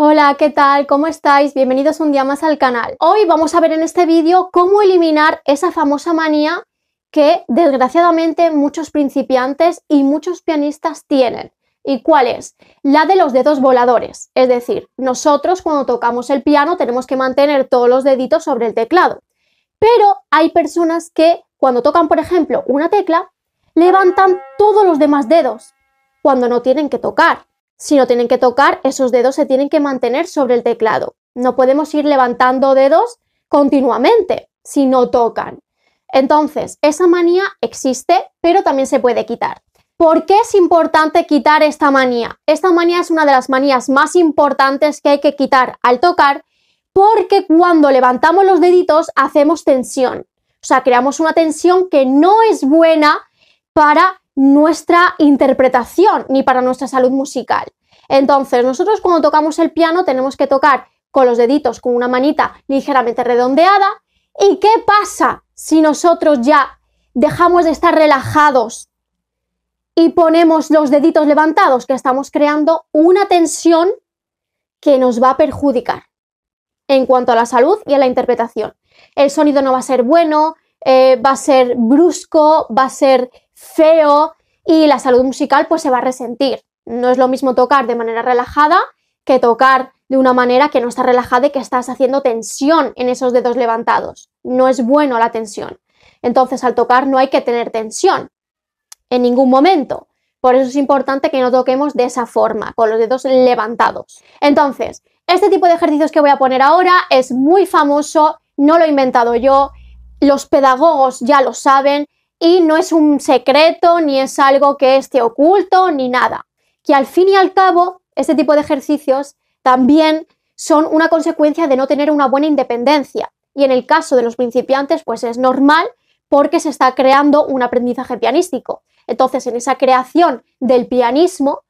Hola, ¿qué tal? ¿Cómo estáis? Bienvenidos un día más al canal. Hoy vamos a ver en este vídeo cómo eliminar esa famosa manía que desgraciadamente muchos principiantes y muchos pianistas tienen. ¿Y cuál es? La de los dedos voladores. Es decir, nosotros cuando tocamos el piano tenemos que mantener todos los deditos sobre el teclado. Pero hay personas que cuando tocan, por ejemplo, una tecla, levantan todos los demás dedos cuando no tienen que tocar. Si no tienen que tocar, esos dedos se tienen que mantener sobre el teclado. No podemos ir levantando dedos continuamente si no tocan. Entonces, esa manía existe, pero también se puede quitar. ¿Por qué es importante quitar esta manía? Esta manía es una de las manías más importantes que hay que quitar al tocar porque cuando levantamos los deditos hacemos tensión. O sea, creamos una tensión que no es buena para nuestra interpretación ni para nuestra salud musical. Entonces, nosotros cuando tocamos el piano tenemos que tocar con los deditos, con una manita ligeramente redondeada. ¿Y qué pasa si nosotros ya dejamos de estar relajados y ponemos los deditos levantados? Que estamos creando una tensión que nos va a perjudicar en cuanto a la salud y a la interpretación. El sonido no va a ser bueno, eh, va a ser brusco, va a ser feo, y la salud musical pues se va a resentir. No es lo mismo tocar de manera relajada que tocar de una manera que no está relajada y que estás haciendo tensión en esos dedos levantados. No es bueno la tensión. Entonces al tocar no hay que tener tensión en ningún momento. Por eso es importante que no toquemos de esa forma, con los dedos levantados. Entonces, este tipo de ejercicios que voy a poner ahora es muy famoso, no lo he inventado yo, los pedagogos ya lo saben, y no es un secreto, ni es algo que esté oculto, ni nada. Que al fin y al cabo, este tipo de ejercicios también son una consecuencia de no tener una buena independencia. Y en el caso de los principiantes, pues es normal porque se está creando un aprendizaje pianístico. Entonces, en esa creación del pianismo,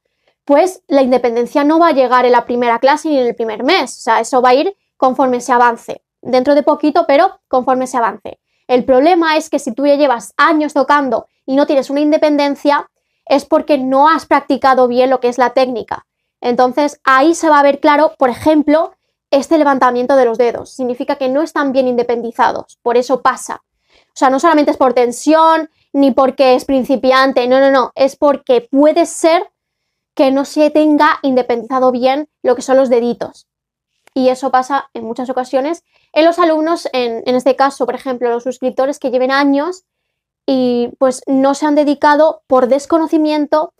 pues la independencia no va a llegar en la primera clase ni en el primer mes. O sea, eso va a ir conforme se avance. Dentro de poquito, pero conforme se avance. El problema es que si tú ya llevas años tocando y no tienes una independencia, es porque no has practicado bien lo que es la técnica. Entonces ahí se va a ver claro, por ejemplo, este levantamiento de los dedos. Significa que no están bien independizados, por eso pasa. O sea, no solamente es por tensión ni porque es principiante, no, no, no, es porque puede ser que no se tenga independizado bien lo que son los deditos y eso pasa en muchas ocasiones en los alumnos, en, este caso, por ejemplo, los suscriptores que lleven años y pues no se han dedicado por desconocimiento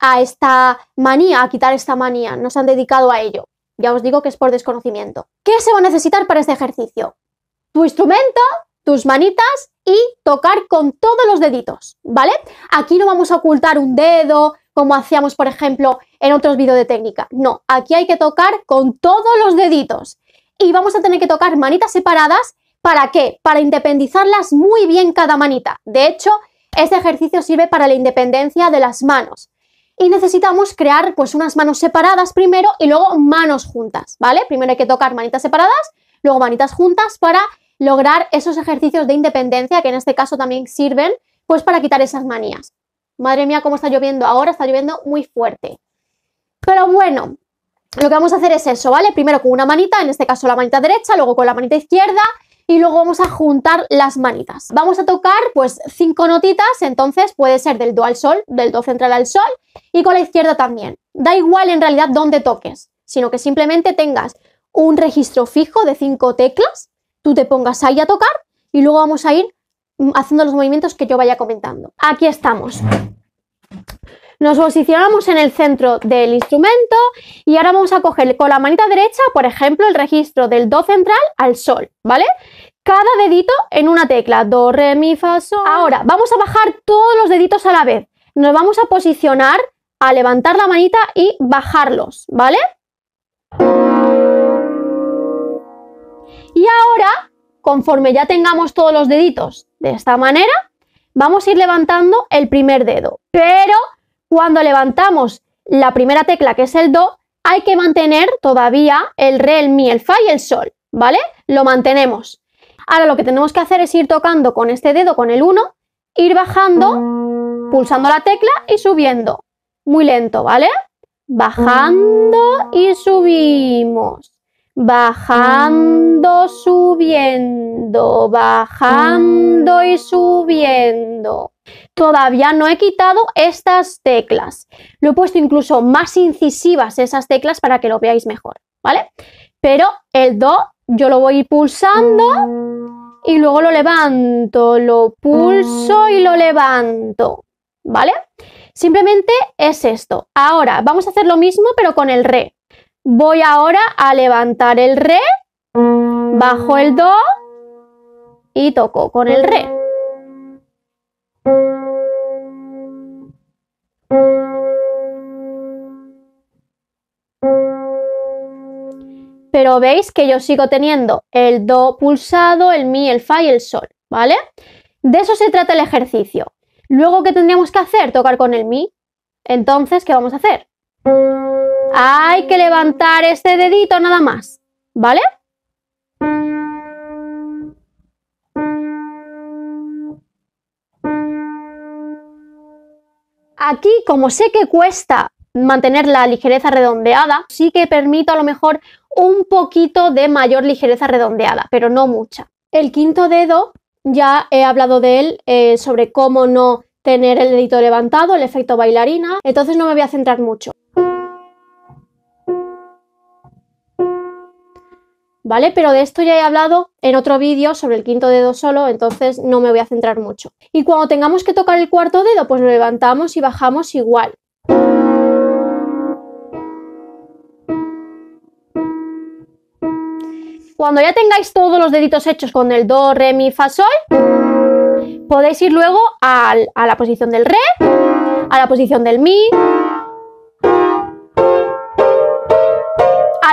a esta manía, a quitar esta manía, no se han dedicado a ello. Ya os digo que es por desconocimiento. ¿Qué se va a necesitar para este ejercicio? Tu instrumento, tus manitas y tocar con todos los deditos, ¿vale? Aquí no vamos a ocultar un dedo como hacíamos, por ejemplo, en otros vídeos de técnica. No, aquí hay que tocar con todos los deditos. Y vamos a tener que tocar manitas separadas. ¿Para qué? Para independizarlas muy bien cada manita. De hecho, este ejercicio sirve para la independencia de las manos. Y necesitamos crear pues unas manos separadas primero y luego manos juntas, ¿vale? Primero hay que tocar manitas separadas, luego manitas juntas para lograr esos ejercicios de independencia que en este caso también sirven pues para quitar esas manías. Madre mía, cómo está lloviendo. Ahora está lloviendo muy fuerte. Pero bueno, lo que vamos a hacer es eso, ¿vale? Primero con una manita, en este caso la manita derecha, luego con la manita izquierda y luego vamos a juntar las manitas. Vamos a tocar pues cinco notitas, entonces puede ser del do al sol, del do central al sol y con la izquierda también. Da igual en realidad dónde toques, sino que simplemente tengas un registro fijo de cinco teclas, tú te pongas ahí a tocar y luego vamos a ir Mm, haciendo los movimientos que yo vaya comentando. Aquí estamos. Nos posicionamos en el centro del instrumento y ahora vamos a coger con la manita derecha, por ejemplo, el registro del do central al sol, ¿vale? Cada dedito en una tecla, do, re, mi, fa, sol. Ahora vamos a bajar todos los deditos a la vez. Nos vamos a posicionar a levantar la manita y bajarlos, ¿vale? Y ahora, conforme ya tengamos todos los deditos de esta manera vamos a ir levantando el primer dedo, pero cuando levantamos la primera tecla que es el do, hay que mantener todavía el re, el mi, el fa y el sol, ¿vale? Lo mantenemos. Ahora lo que tenemos que hacer es ir tocando con este dedo, con el 1, ir bajando, pulsando la tecla y subiendo. Muy lento, ¿vale? Bajando y subimos bajando, mm. subiendo, bajando y mm. subiendo. Todavía no he quitado estas teclas. Lo he puesto incluso más incisivas esas teclas para que lo veáis mejor, ¿vale? Pero el do yo lo voy pulsando y luego lo levanto, lo pulso y lo levanto, ¿vale? Simplemente es esto. Ahora vamos a hacer lo mismo pero con el re. Voy ahora a levantar el re, bajo el do y toco con el re. Pero veis que yo sigo teniendo el do pulsado, el mi, el fa y el sol, ¿vale? De eso se trata el ejercicio. Luego, ¿qué tendríamos que hacer? Tocar con el mi. Entonces, ¿qué vamos a hacer? Hay que levantar este dedito nada más, ¿vale? Aquí, como sé que cuesta mantener la ligereza redondeada, sí que permito a lo mejor un poquito de mayor ligereza redondeada, pero no mucha. El quinto dedo, ya he hablado de él, eh, sobre cómo no tener el dedito levantado, el efecto bailarina, entonces no me voy a centrar mucho. ¿vale? Pero de esto ya he hablado en otro vídeo sobre el quinto dedo solo, entonces no me voy a centrar mucho. Y cuando tengamos que tocar el cuarto dedo, pues lo levantamos y bajamos igual. Cuando ya tengáis todos los deditos hechos con el do, re, mi, fa, sol, podéis ir luego a la posición del re, a la posición del mi,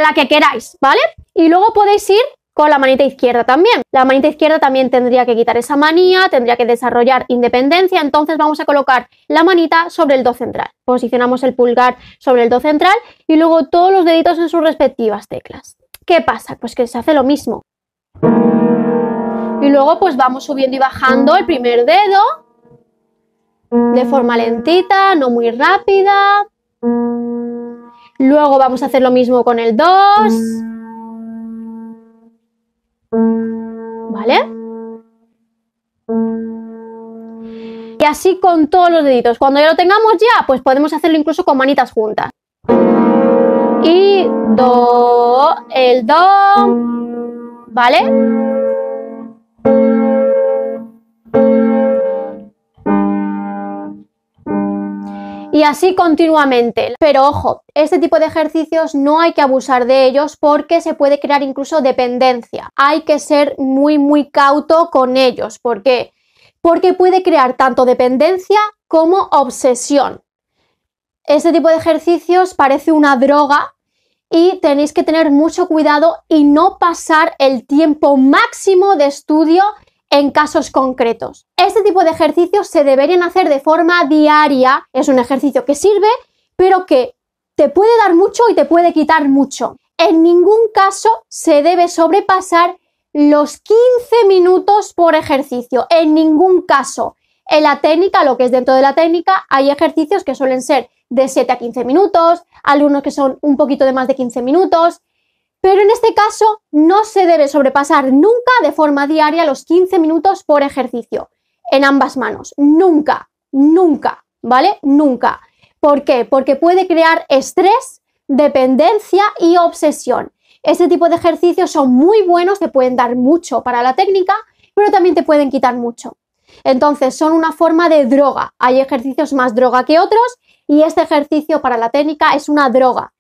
la que queráis, ¿vale? Y luego podéis ir con la manita izquierda también. La manita izquierda también tendría que quitar esa manía, tendría que desarrollar independencia, entonces vamos a colocar la manita sobre el do central. Posicionamos el pulgar sobre el do central y luego todos los deditos en sus respectivas teclas. ¿Qué pasa? Pues que se hace lo mismo. Y luego pues vamos subiendo y bajando el primer dedo de forma lentita, no muy rápida. Luego vamos a hacer lo mismo con el 2. ¿Vale? Y así con todos los deditos. Cuando ya lo tengamos ya, pues podemos hacerlo incluso con manitas juntas. Y do, el do, ¿vale? y así continuamente. Pero ojo, este tipo de ejercicios no hay que abusar de ellos porque se puede crear incluso dependencia. Hay que ser muy, muy cauto con ellos. porque Porque puede crear tanto dependencia como obsesión. Este tipo de ejercicios parece una droga y tenéis que tener mucho cuidado y no pasar el tiempo máximo de estudio en casos concretos. Este tipo de ejercicios se deberían hacer de forma diaria. Es un ejercicio que sirve, pero que te puede dar mucho y te puede quitar mucho. En ningún caso se debe sobrepasar los 15 minutos por ejercicio. En ningún caso. En la técnica, lo que es dentro de la técnica, hay ejercicios que suelen ser de 7 a 15 minutos, algunos que son un poquito de más de 15 minutos, pero en este caso no se debe sobrepasar nunca de forma diaria los 15 minutos por ejercicio en ambas manos. Nunca, nunca, ¿vale? Nunca. ¿Por qué? Porque puede crear estrés, dependencia y obsesión. Este tipo de ejercicios son muy buenos, te pueden dar mucho para la técnica, pero también te pueden quitar mucho. Entonces, son una forma de droga. Hay ejercicios más droga que otros y este ejercicio para la técnica es una droga.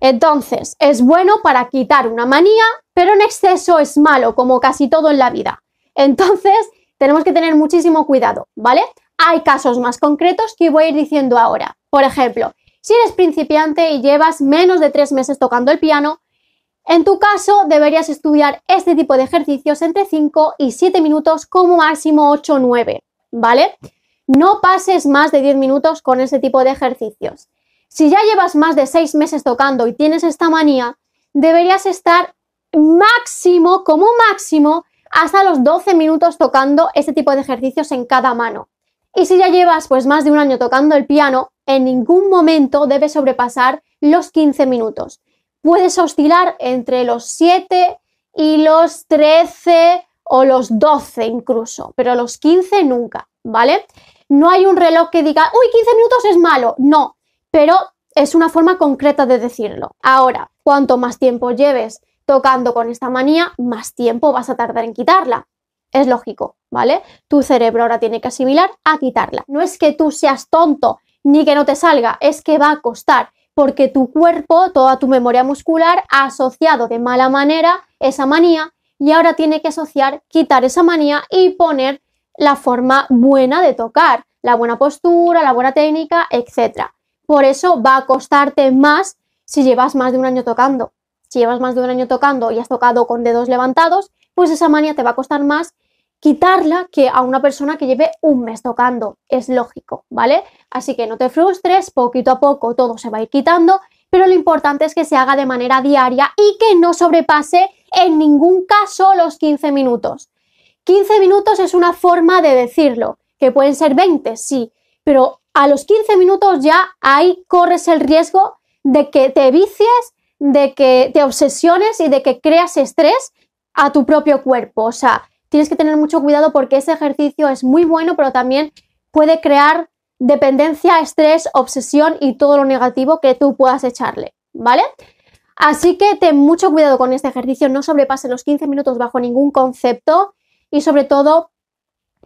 Entonces, es bueno para quitar una manía, pero en exceso es malo, como casi todo en la vida. Entonces, tenemos que tener muchísimo cuidado, ¿vale? Hay casos más concretos que voy a ir diciendo ahora. Por ejemplo, si eres principiante y llevas menos de tres meses tocando el piano, en tu caso deberías estudiar este tipo de ejercicios entre 5 y 7 minutos, como máximo 8 o 9, ¿vale? No pases más de 10 minutos con ese tipo de ejercicios. Si ya llevas más de seis meses tocando y tienes esta manía, deberías estar máximo, como máximo, hasta los 12 minutos tocando este tipo de ejercicios en cada mano. Y si ya llevas pues más de un año tocando el piano, en ningún momento debes sobrepasar los 15 minutos. Puedes oscilar entre los 7 y los 13 o los 12 incluso, pero los 15 nunca, ¿vale? No hay un reloj que diga, uy, 15 minutos es malo. No, pero es una forma concreta de decirlo. Ahora, cuanto más tiempo lleves tocando con esta manía, más tiempo vas a tardar en quitarla. Es lógico, ¿vale? Tu cerebro ahora tiene que asimilar a quitarla. No es que tú seas tonto ni que no te salga, es que va a costar, porque tu cuerpo, toda tu memoria muscular ha asociado de mala manera esa manía y ahora tiene que asociar quitar esa manía y poner la forma buena de tocar, la buena postura, la buena técnica, etcétera. Por eso va a costarte más si llevas más de un año tocando. Si llevas más de un año tocando y has tocado con dedos levantados, pues esa manía te va a costar más quitarla que a una persona que lleve un mes tocando. Es lógico, ¿vale? Así que no te frustres, poquito a poco todo se va a ir quitando, pero lo importante es que se haga de manera diaria y que no sobrepase en ningún caso los 15 minutos. 15 minutos es una forma de decirlo, que pueden ser 20, sí, pero a los 15 minutos ya ahí corres el riesgo de que te vicies, de que te obsesiones y de que creas estrés a tu propio cuerpo. O sea, tienes que tener mucho cuidado porque ese ejercicio es muy bueno, pero también puede crear dependencia, estrés, obsesión y todo lo negativo que tú puedas echarle, ¿vale? Así que ten mucho cuidado con este ejercicio, no sobrepases los 15 minutos bajo ningún concepto y sobre todo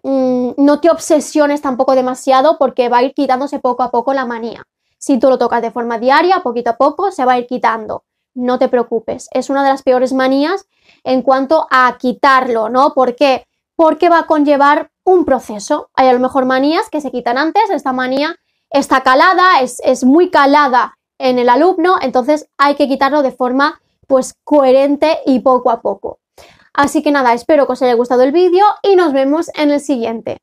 Mm, no te obsesiones tampoco demasiado porque va a ir quitándose poco a poco la manía. Si tú lo tocas de forma diaria, poquito a poco, se va a ir quitando. No te preocupes, es una de las peores manías en cuanto a quitarlo, ¿no? ¿Por qué? Porque va a conllevar un proceso. Hay a lo mejor manías que se quitan antes, esta manía está calada, es, es muy calada en el alumno, entonces hay que quitarlo de forma pues coherente y poco a poco. Así que nada, espero que os haya gustado el vídeo y nos vemos en el siguiente.